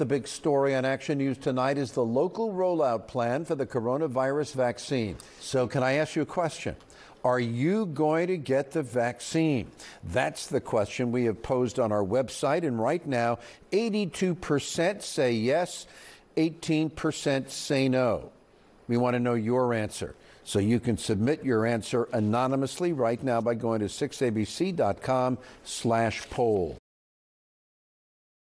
The big story on Action News tonight is the local rollout plan for the coronavirus vaccine. So, can I ask you a question? Are you going to get the vaccine? That's the question we have posed on our website. And right now, 82% say yes, 18% say no. We want to know your answer. So you can submit your answer anonymously right now by going to 6abc.com slash poll.